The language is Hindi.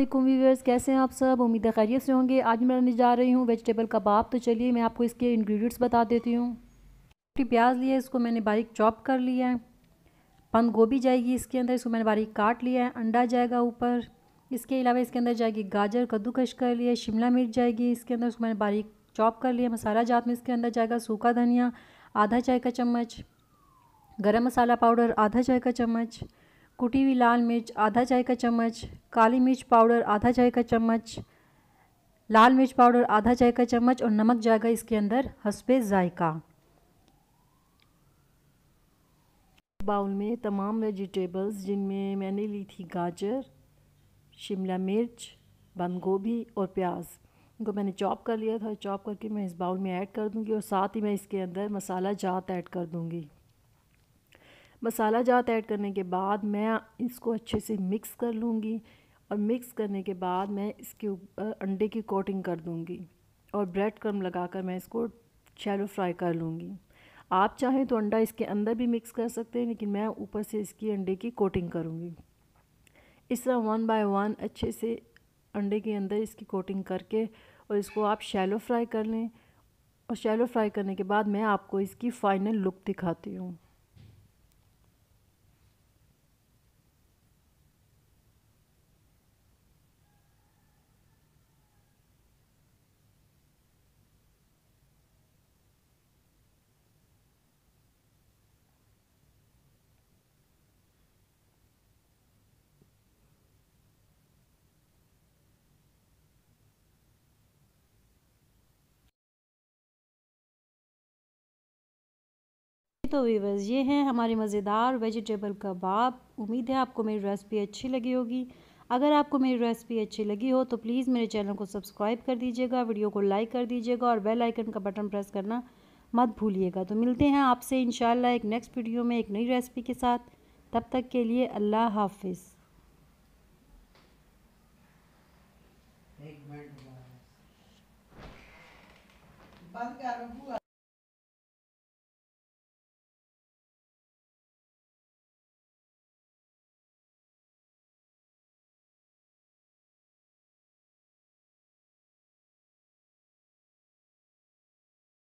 वीवर्स कैसे हैं आप सब उम्मीद है खैरियत से होंगे आज मैं बनाने जा रही हूँ वेजिटेबल कबाब तो चलिए मैं आपको इसके इंग्रेडिएंट्स बता देती हूँ प्याज लिया है इसको मैंने बारीक चॉप कर लिया है बंद गोभी जाएगी इसके अंदर इसको मैंने बारीक काट लिया है अंडा जाएगा ऊपर इसके अलावा इसके अंदर जाएगी गाजर कद्दूकश कर लिया शिमला मिर्च जाएगी इसके अंदर उसको मैंने बारीक चॉप कर लिया मसाला जात में इसके अंदर जाएगा सूखा धनिया आधा चाय का चम्मच गरम मसाला पाउडर आधा चाय का चम्मच कुटी हुई लाल मिर्च आधा चाय का चम्मच काली मिर्च पाउडर आधा चाय का चम्मच लाल मिर्च पाउडर आधा चाय का चम्मच और नमक जाएगा इसके अंदर हसबे जायका बाउल में तमाम वेजिटेबल्स जिनमें मैंने ली थी गाजर शिमला मिर्च बंद गोभी और प्याज इनको मैंने चॉप कर लिया था चॉप करके मैं इस बाउल में ऐड कर दूंगी और साथ ही मैं इसके अंदर मसाला जात ऐड कर दूंगी मसाला जात ऐड करने के बाद मैं इसको अच्छे से मिक्स कर लूँगी और मिक्स करने के बाद मैं इसके ऊपर अंडे की कोटिंग कर दूँगी और ब्रेड क्रम लगाकर मैं इसको शैलो फ्राई कर लूँगी आप चाहें तो अंडा इसके अंदर भी मिक्स कर सकते हैं लेकिन मैं ऊपर से इसकी अंडे की कोटिंग करूँगी इस तरह वन बाय वन अच्छे से अंडे के अंदर इसकी कोटिंग करके और इसको आप शैलो फ्राई कर लें और शैलो फ्राई करने के बाद मैं आपको इसकी फ़ाइनल लुक दिखाती हूँ तो वीवर्स ये हैं हमारे मज़ेदार वेजिटेबल कबाब उम्मीद है आपको मेरी रेसिपी अच्छी लगी होगी अगर आपको मेरी रेसिपी अच्छी लगी हो तो प्लीज़ मेरे चैनल को सब्सक्राइब कर दीजिएगा वीडियो को लाइक कर दीजिएगा और बेल आइकन का बटन प्रेस करना मत भूलिएगा तो मिलते हैं आपसे इन एक नेक्स्ट वीडियो में एक नई रेसिपी के साथ तब तक के लिए अल्लाह हाफिज़